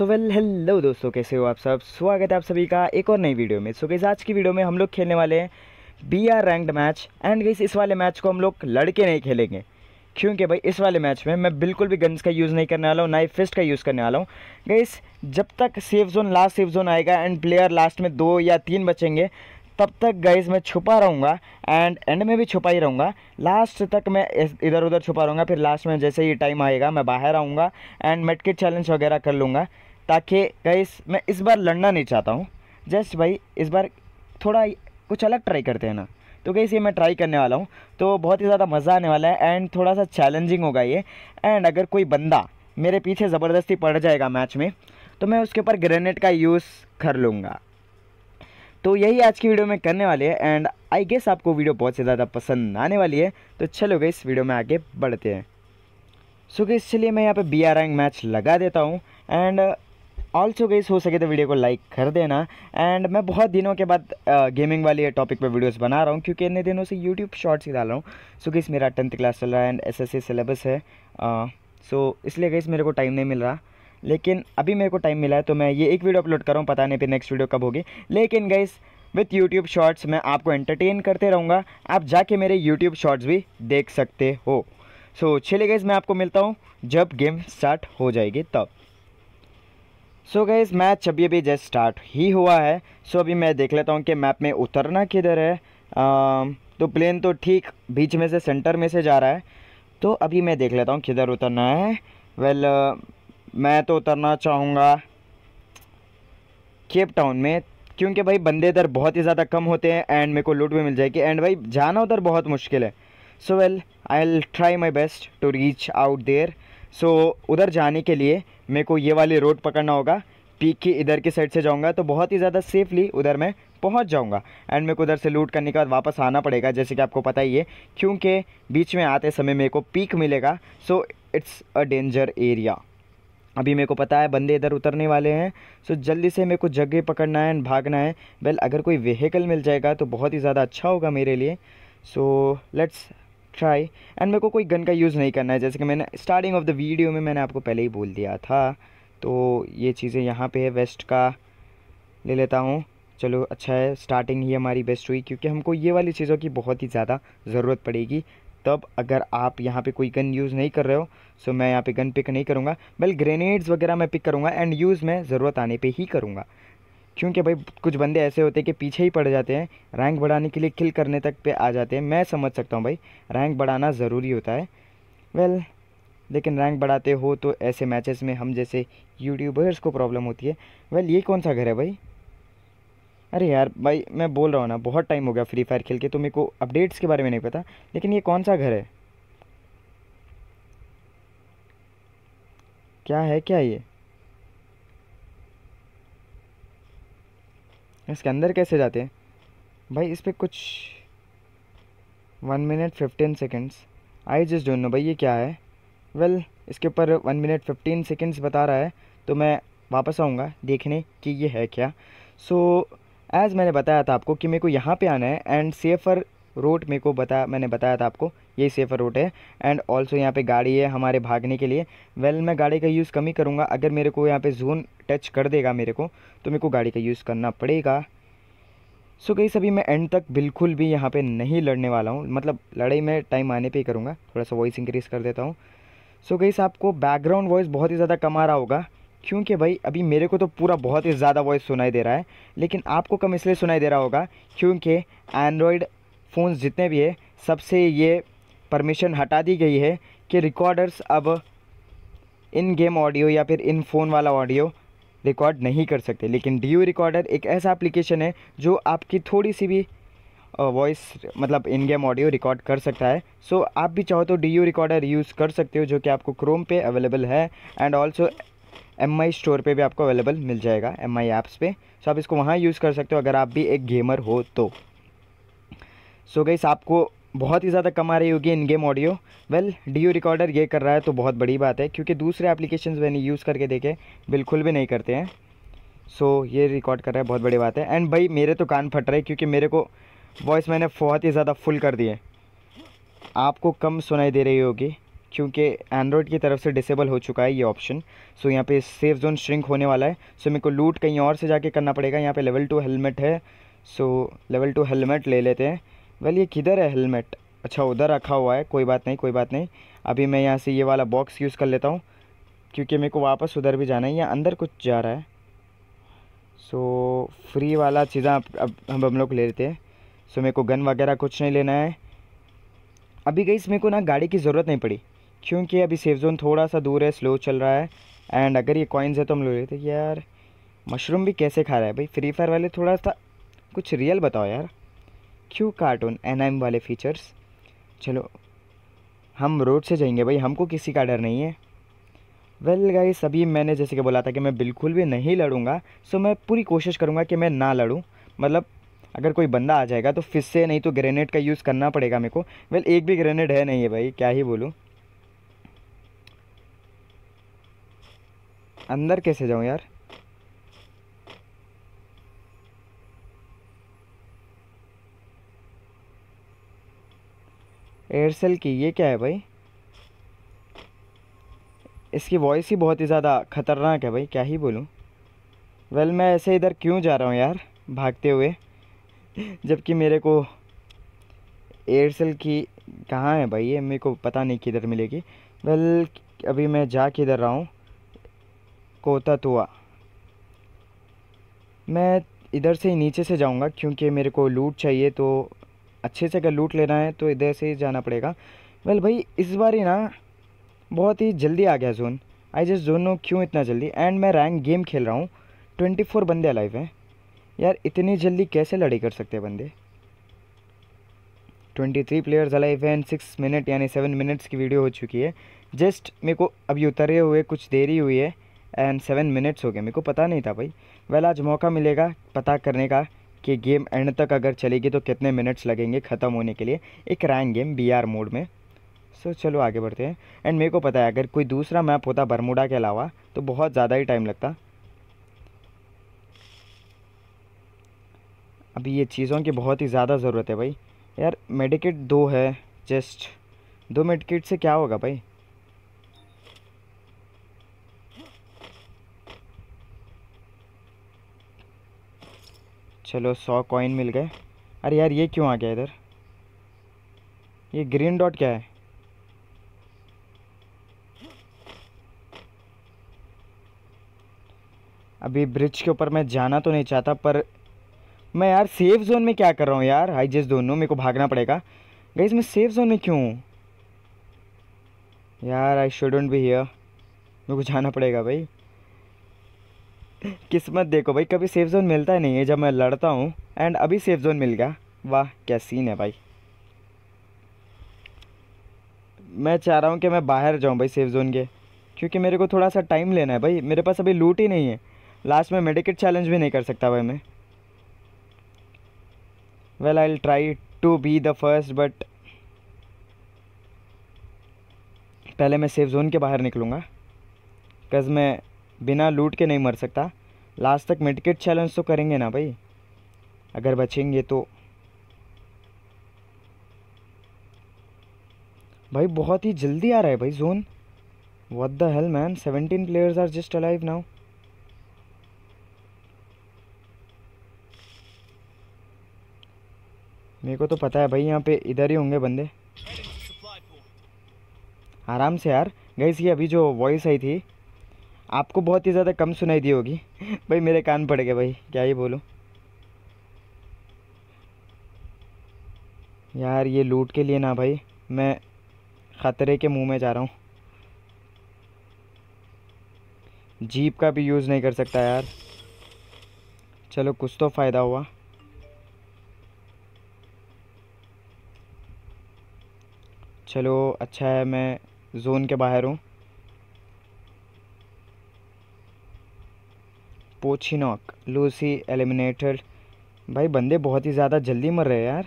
So well hello दोस्तों कैसे हो आप सब स्वागत है आप सभी का एक और नई वीडियो में सो so, आज की वीडियो में हम लोग खेलने वाले हैं B R ranked match and गई इस वाले मैच को हम लोग लड़के नहीं खेलेंगे क्योंकि भाई इस वाले मैच में मैं बिल्कुल भी गन्स का यूज़ नहीं करने वाला हूँ ना ही फिस्ट का यूज़ करने वाला हूँ गईस जब तक safe zone last safe zone आएगा एंड प्लेयर लास्ट में दो या तीन बचेंगे तब तक गाइज मैं छुपा रहूँगा एंड एंड में भी छुपा ही रहूँगा लास्ट तक मैं इधर उधर छुपा रहूँगा फिर लास्ट में जैसे ही टाइम आएगा मैं बाहर आऊँगा एंड मेटकिट चैलेंज वगैरह कर लूँगा ताकि गैस मैं इस बार लड़ना नहीं चाहता हूँ जस्ट भाई इस बार थोड़ा कुछ अलग ट्राई करते हैं ना तो गैस ये मैं ट्राई करने वाला हूँ तो बहुत ही ज़्यादा मज़ा आने वाला है एंड थोड़ा सा चैलेंजिंग होगा ये एंड अगर कोई बंदा मेरे पीछे ज़बरदस्ती पड़ जाएगा मैच में तो मैं उसके ऊपर ग्रेनेड का यूज़ कर लूँगा तो यही आज की वीडियो में करने वाले हैं एंड आई गेस आपको वीडियो बहुत ही ज़्यादा पसंद आने वाली है तो चलो गई इस वीडियो में आगे बढ़ते हैं सो so, गई इसलिए मैं यहाँ पे बी आर मैच लगा देता हूँ एंड ऑल्सो गई हो सके तो वीडियो को लाइक कर देना एंड मैं बहुत दिनों के बाद गेमिंग वाली टॉपिक पे वीडियोस बना रहा हूँ क्योंकि इतने दिनों से यूट्यूब शॉर्ट्स ही डाल रहा हूँ सो गई मेरा टेंथ क्लास चल रहा है एंड एसएससी सिलेबस है सो uh, so, इसलिए गई मेरे को टाइम नहीं मिल रहा लेकिन अभी मेरे को टाइम मिला है तो मैं ये एक वीडियो अपलोड कर रहा हूँ पता नहीं फिर नेक्स्ट वीडियो कब होगी लेकिन गईस विथ यूट्यूब शॉर्ट्स मैं आपको एंटरटेन करते रहूँगा आप जाके मेरे यूट्यूब शॉर्ट्स भी देख सकते हो सो so, चले गईस मैं आपको मिलता हूँ जब गेम स्टार्ट हो जाएगी तब सो so मैच अभी अभी जस्ट स्टार्ट ही हुआ है सो so अभी मैं देख लेता हूँ कि मैप में उतरना किधर है आ, um, तो प्लेन तो ठीक बीच में से सेंटर में से जा रहा है तो अभी मैं देख लेता हूँ किधर उतरना है वेल well, uh, मैं तो उतरना चाहूँगा केप टाउन में क्योंकि भाई बंदे इधर बहुत ही ज़्यादा कम होते हैं एंड मेरे को लूट भी मिल जाएगी एंड भाई जाना उधर बहुत मुश्किल है so well I'll try my best to reach out there so उधर जाने के लिए મેકો યે વાલે રોડ પકડના હોગા પીક કે ઇધર કે સાઇડ સે જાઉંગા તો બહોત હી જ્યાદા સેફલી ઉધર મે પહોંચ જાઉંગા એન્ડ મેકો ઉધર સે લૂટ કરને કે બાદ વાપસ આના પડેગા જૈસે કે આપકો pata હી હે ક્યોકે બીચ મે આતે સમય મેકો પીક મિલેગા so it's a danger area અભી મેકો pata હે બन्दे इधर ઉતરને વાલે હે સો જલ્દી સે મેકો જગહ પકડના હે એન્ડ ભાગના હે બલ અગર કોઈ વહીકલ મિલ જાયેગા તો બહોત હી જ્યાદા અચ્છા હોગા મેરે લિયે સો લેટ્સ ट्राई एंड मेरे को कोई गन का यूज़ नहीं करना है जैसे कि मैंने स्टार्टिंग ऑफ द वीडियो में मैंने आपको पहले ही बोल दिया था तो ये चीज़ें यहाँ पे है वेस्ट का ले लेता हूँ चलो अच्छा है स्टार्टिंग ही हमारी बेस्ट हुई क्योंकि हमको ये वाली चीज़ों की बहुत ही ज़्यादा ज़रूरत पड़ेगी तब अगर आप यहाँ पे कोई गन यूज़ नहीं कर रहे हो सो मैं यहाँ पे गन पिक नहीं करूँगा बल ग्रेनेड्स वगैरह मैं पिक करूँगा एंड यूज़ मैं ज़रूरत आने पे ही करूँगा क्योंकि भाई कुछ बंदे ऐसे होते हैं कि पीछे ही पड़ जाते हैं रैंक बढ़ाने के लिए किल करने तक पे आ जाते हैं मैं समझ सकता हूँ भाई रैंक बढ़ाना ज़रूरी होता है वेल well, लेकिन रैंक बढ़ाते हो तो ऐसे मैचेस में हम जैसे यूट्यूबर्स को प्रॉब्लम होती है वेल well, ये कौन सा घर है भाई अरे यार भाई मैं बोल रहा हूँ ना बहुत टाइम हो गया फ्री फायर खेल के तो मेरे को अपडेट्स के बारे में नहीं पता लेकिन ये कौन सा घर है क्या है क्या ये इसके अंदर कैसे जाते हैं भाई इस पर कुछ one minute fifteen seconds I just don't know भाई ये क्या है वेल well, इसके ऊपर वन मिनट फिफ्टीन सेकेंड्स बता रहा है तो मैं वापस आऊँगा देखने कि ये है क्या सो so, एज़ मैंने बताया था आपको कि मेरे को यहाँ पे आना है एंड सेफर रूट मेरे को बता मैंने बताया था आपको यही सेफ़र रूट है एंड ऑल्सो यहाँ पे गाड़ी है हमारे भागने के लिए वेल well, मैं गाड़ी का यूज़ कम ही करूँगा अगर मेरे को यहाँ पे जोन टच कर देगा मेरे को तो मेरे को गाड़ी का यूज़ करना पड़ेगा सो कहीं सभी मैं एंड तक बिल्कुल भी यहाँ पे नहीं लड़ने वाला हूँ मतलब लड़ाई में टाइम आने पर ही करूँगा थोड़ा सा वॉइस इंक्रीज़ कर देता हूँ सो कहीं आपको बैकग्राउंड वॉइस बहुत ही ज़्यादा कम आ रहा होगा क्योंकि भाई अभी मेरे को तो पूरा बहुत ही ज़्यादा वॉइस सुनाई दे रहा है लेकिन आपको कम इसलिए सुनाई दे रहा होगा क्योंकि एंड्रॉयड फ़ोन जितने भी है सबसे ये परमिशन हटा दी गई है कि रिकॉर्डर्स अब इन गेम ऑडियो या फिर इन फ़ोन वाला ऑडियो रिकॉर्ड नहीं कर सकते लेकिन डी यू रिकॉर्डर एक ऐसा एप्लीकेशन है जो आपकी थोड़ी सी भी वॉइस मतलब इन गेम ऑडियो रिकॉर्ड कर सकता है सो so, आप भी चाहो तो डी यू रिकॉर्डर यूज़ कर सकते हो जो कि आपको क्रोम पे अवेलेबल है and also M I store पर भी आपको अवेलेबल मिल जाएगा एम आई ऐप्स पर सो आप इसको वहाँ यूज़ कर सकते हो अगर आप भी एक गेमर हो तो सो गई आपको बहुत ही ज़्यादा कम आ रही होगी in game audio well D recorder ये कर रहा है तो बहुत बड़ी बात है क्योंकि दूसरे एप्लीकेशन मैंने यूज़ करके देखे बिल्कुल भी नहीं करते हैं सो so, ये रिकॉर्ड कर रहा है बहुत बड़ी बात है एंड भाई मेरे तो कान फट रहे क्योंकि मेरे को वॉइस मैंने बहुत ही ज़्यादा फुल कर दिए आपको कम सुनाई दे रही होगी क्योंकि एंड्रॉयड की तरफ से डिसेबल हो चुका है ये ऑप्शन सो यहाँ पे सेफ जोन श्रिंक होने वाला है सो मेरे को लूट कहीं और से जाके करना पड़ेगा यहाँ पे लेवल टू हेलमेट है सो लेवल टू हेलमेट ले लेते हैं वेल ये किधर है हेलमेट अच्छा उधर रखा हुआ है कोई बात नहीं कोई बात नहीं अभी मैं यहाँ से ये वाला बॉक्स यूज़ कर लेता हूँ क्योंकि मेरे को वापस उधर भी जाना है या अंदर कुछ जा रहा है सो फ्री वाला चीज़ा अब हम हम लोग ले लेते हैं सो मेरे को गन वगैरह कुछ नहीं लेना है अभी गई मेरे को ना गाड़ी की ज़रूरत नहीं पड़ी क्योंकि अभी सेफ जोन थोड़ा सा दूर है स्लो चल रहा है एंड अगर ये कॉइन्स है तो हम लोग लेते यार मशरूम भी कैसे खा रहा है भाई फ्री फायर वाले थोड़ा सा कुछ रियल बताओ यार क्यू कार्टून एम वाले फीचर्स चलो हम रोड से जाएंगे भाई हमको किसी का डर नहीं है वेल well सभी मैंने जैसे कि बोला था कि मैं बिल्कुल भी नहीं लड़ूंगा सो मैं पूरी कोशिश करूंगा कि मैं ना लड़ूं मतलब अगर कोई बंदा आ जाएगा तो फिर से नहीं तो ग्रेनेड का यूज़ करना पड़ेगा मेरे को वेल well, एक भी ग्रेनेड है नहीं है भाई क्या ही बोलूँ अंदर कैसे जाऊँ यार एयरसेल की ये क्या है भाई इसकी वॉइस ही बहुत ही ज़्यादा ख़तरनाक है भाई क्या ही बोलूँ वेल well, मैं ऐसे इधर क्यों जा रहा हूँ यार भागते हुए जबकि मेरे को एयरसेल की कहाँ है भाई ये मेरे को पता नहीं किधर मिलेगी वेल well, अभी मैं जा किधर रहा हूँ कोता मैं इधर से ही नीचे से जाऊँगा क्योंकि मेरे को लूट चाहिए तो अच्छे से अगर लूट लेना है तो इधर से ही जाना पड़ेगा वेल भाई इस बार ही ना बहुत ही जल्दी आ गया जोन आई जस्ट जोन नो क्यों इतना जल्दी एंड मैं रैंक गेम खेल रहा हूँ ट्वेंटी फोर बंदे अलाइव हैं यार इतनी जल्दी कैसे लड़ाई कर सकते बंदे ट्वेंटी थ्री प्लेयर्स अलाइव हैं एंड सिक्स मिनट यानी सेवन मिनट्स की वीडियो हो चुकी है जस्ट मेरे को अभी उतरे हुए कुछ देरी हुई है एंड सेवन मिनट्स हो गए मेरे को पता नहीं था भाई वेल आज मौका मिलेगा पता करने का कि गेम एंड तक अगर चलेगी तो कितने मिनट्स लगेंगे ख़त्म होने के लिए एक rank game B R mode में सो so, चलो आगे बढ़ते हैं एंड मेरे को पता है अगर कोई दूसरा मैप होता बरमूडा के अलावा तो बहुत ज़्यादा ही टाइम लगता अभी ये चीज़ों की बहुत ही ज़्यादा ज़रूरत है भाई यार मेडिकेट दो है जस्ट दो मेडिकेट से क्या होगा भाई चलो सौ कॉइन मिल गए अरे यार ये क्यों आ गया इधर ये ग्रीन डॉट क्या है अभी ब्रिज के ऊपर मैं जाना तो नहीं चाहता पर मैं यार सेफ जोन में क्या कर रहा हूँ यार आई जस्ट दोनों मेरे को भागना पड़ेगा गई मैं सेफ जोन में क्यों हूँ यार आई शुडेंट भी हियर मेरे को जाना पड़ेगा भाई किस्मत देखो भाई कभी सेफ जोन मिलता ही नहीं है जब मैं लड़ता हूँ एंड अभी सेफ जोन मिल गया वाह क्या सीन है भाई मैं चाह रहा हूँ कि मैं बाहर जाऊँ भाई सेफ जोन के क्योंकि मेरे को थोड़ा सा टाइम लेना है भाई मेरे पास अभी लूट ही नहीं है लास्ट में मेडिकेट चैलेंज भी नहीं कर सकता भाई मैं well I try to be the first but पहले मैं सेफ जोन के बाहर निकलूँगा बिकॉज मैं बिना लूट के नहीं मर सकता लास्ट तक मेडिकेट चैलेंज तो करेंगे ना भाई अगर बचेंगे तो भाई बहुत ही जल्दी आ रहा है भाई zone what the hell man seventeen players are just alive now मेरे को तो पता है भाई यहाँ पे इधर ही होंगे बंदे आराम से यार गई ये अभी जो वॉइस आई थी आपको बहुत ही ज़्यादा कम सुनाई दी होगी भाई मेरे कान पड़ गए भाई क्या ही बोलो यार ये लूट के लिए ना भाई मैं ख़तरे के मुंह में जा रहा हूँ जीप का भी यूज़ नहीं कर सकता यार चलो कुछ तो फ़ायदा हुआ चलो अच्छा है मैं जोन के बाहर हूँ पोछिनॉक लूसी एलिमिनेटेड भाई बंदे बहुत ही ज़्यादा जल्दी मर रहे यार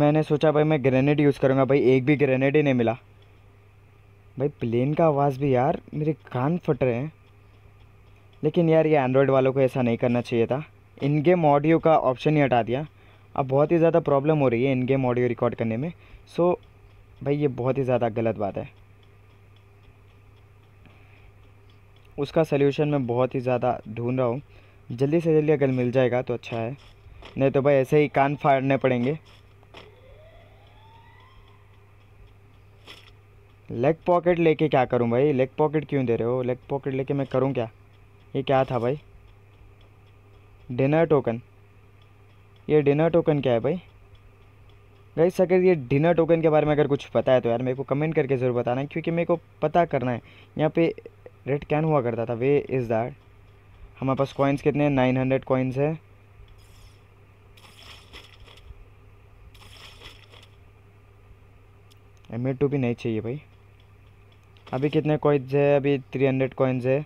मैंने सोचा भाई मैं ग्रेनेड यूज़ करूँगा भाई एक भी ग्रेनेड ही नहीं मिला भाई प्लेन का आवाज़ भी यार मेरे कान फट रहे हैं लेकिन यार ये एंड्रॉयड वालों को ऐसा नहीं करना चाहिए था इनके मॉडियो का ऑप्शन ही हटा दिया अब बहुत ही ज़्यादा प्रॉब्लम हो रही है इन गेम ऑडियो रिकॉर्ड करने में सो भाई ये बहुत ही ज़्यादा गलत बात है उसका सलूशन मैं बहुत ही ज़्यादा ढूंढ रहा हूँ जल्दी से जल्दी अगर मिल जाएगा तो अच्छा है नहीं तो भाई ऐसे ही कान फाड़ने पड़ेंगे लेग पॉकेट लेके क्या करूँ भाई लेग पॉकेट क्यों दे रहे हो लेग पॉकेट लेके मैं करूँ क्या ये क्या था भाई डिनर टोकन ये डिनर टोकन क्या है भाई गाइस अगर ये डिनर टोकन के बारे में अगर कुछ पता है तो यार मेरे को कमेंट करके ज़रूर बताना है क्योंकि मेरे को पता करना है यहाँ पे रेड कैन हुआ करता था वे इज़ दैट हमारे पास कॉइन्स कितने हैं नाइन हंड्रेड कॉइन्स है एम टू भी नहीं चाहिए भाई अभी कितने कॉइन्स है अभी थ्री हंड्रेड कॉइन्स है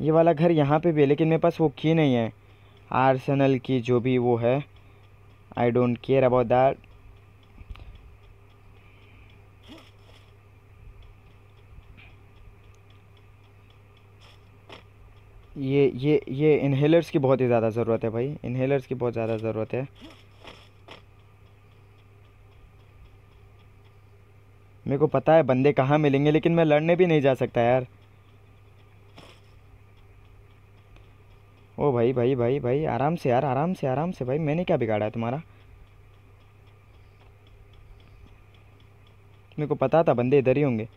ये वाला घर यहाँ पे भी है लेकिन मेरे पास वो की नहीं है आर्सेनल की जो भी वो है I don't care about that ये ये ये इन्हेलर्स की बहुत ही ज़्यादा ज़रूरत है भाई इन्हेलर्स की बहुत ज़्यादा ज़रूरत है मेरे को पता है बंदे कहाँ मिलेंगे लेकिन मैं लड़ने भी नहीं जा सकता यार ओ भाई भाई भाई भाई आराम से यार आराम से आराम से भाई मैंने क्या बिगाड़ा है तुम्हारा मेरे को पता था बंदे इधर ही होंगे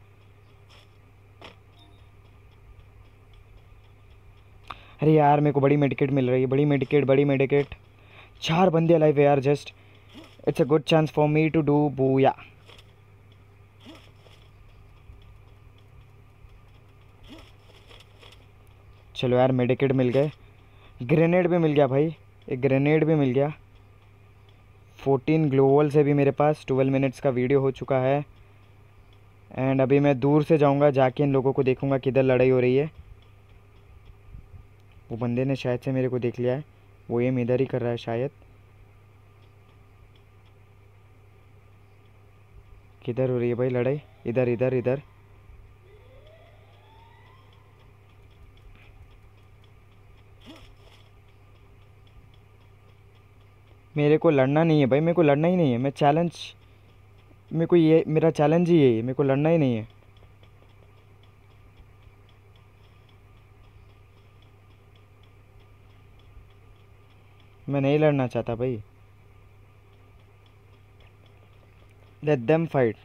अरे यार मेरे को बड़ी मेडिकेट मिल रही है बड़ी मेडिकेट बड़ी मेडिकेट चार बंदे अलाइव है यार just it's a good chance for me to do booyah चलो यार मेडिकेट मिल गए ग्रेनेड भी मिल गया भाई एक ग्रेनेड भी मिल गया फोर्टीन ग्लोवल्स है भी मेरे पास ट्वेल्व मिनट्स का वीडियो हो चुका है एंड अभी मैं दूर से जाऊंगा जाके इन लोगों को देखूंगा किधर लड़ाई हो रही है वो बंदे ने शायद से मेरे को देख लिया है वो एम इधर ही कर रहा है शायद किधर हो रही है भाई लड़ाई इधर इधर इधर मेरे को लड़ना नहीं है भाई मेरे को लड़ना ही नहीं है मैं चैलेंज मेरे को ये मेरा चैलेंज ही यही है मेरे को लड़ना ही नहीं है मैं नहीं लड़ना चाहता भाई लेट देम फाइट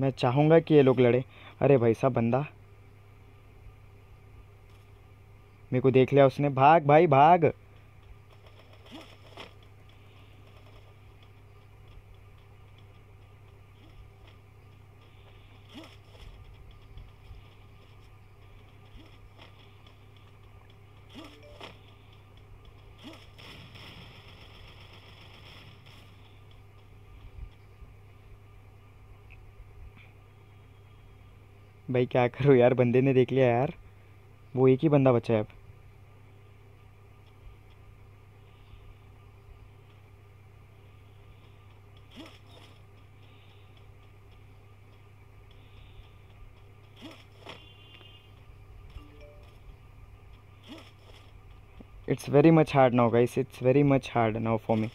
मैं चाहूँगा कि ये लोग लड़े अरे भाई साहब बंदा मेरे को देख लिया उसने भाग भाई भाग भाई क्या करो यार बंदे ने देख लिया यार वो एक ही बंदा बचा है अब it's very much hard now guys it's very much hard now for me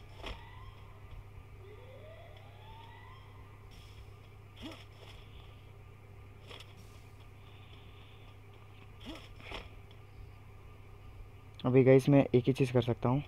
अभी गाइस मैं एक ही चीज़ कर सकता हूँ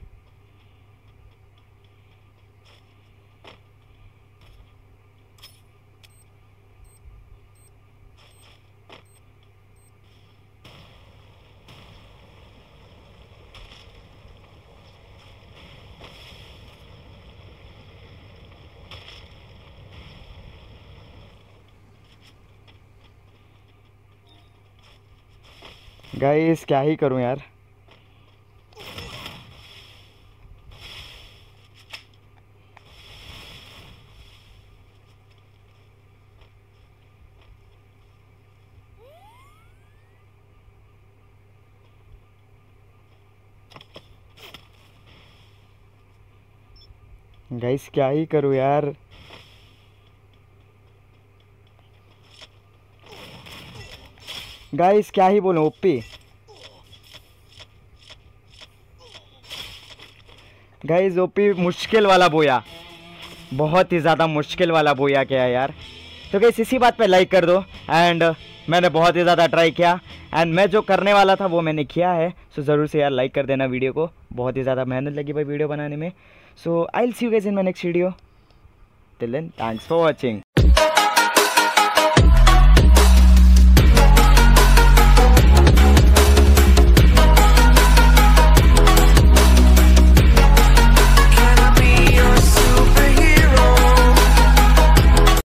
गाइस क्या ही करूं यार गाइस क्या ही करूँ यार गाइस क्या ही बोलूँ ओपी गाइस ओपी मुश्किल वाला बोया बहुत ही ज़्यादा मुश्किल वाला बोया क्या यार तो गाइस इसी बात पे लाइक कर दो एंड मैंने बहुत ही ज़्यादा ट्राई किया एंड मैं जो करने वाला था वो मैंने किया है सो ज़रूर से यार लाइक कर देना वीडियो को बहुत ही ज़्यादा मेहनत लगी भाई वीडियो बनाने में So I'll see you guys in my next video. Till then, thanks for watching.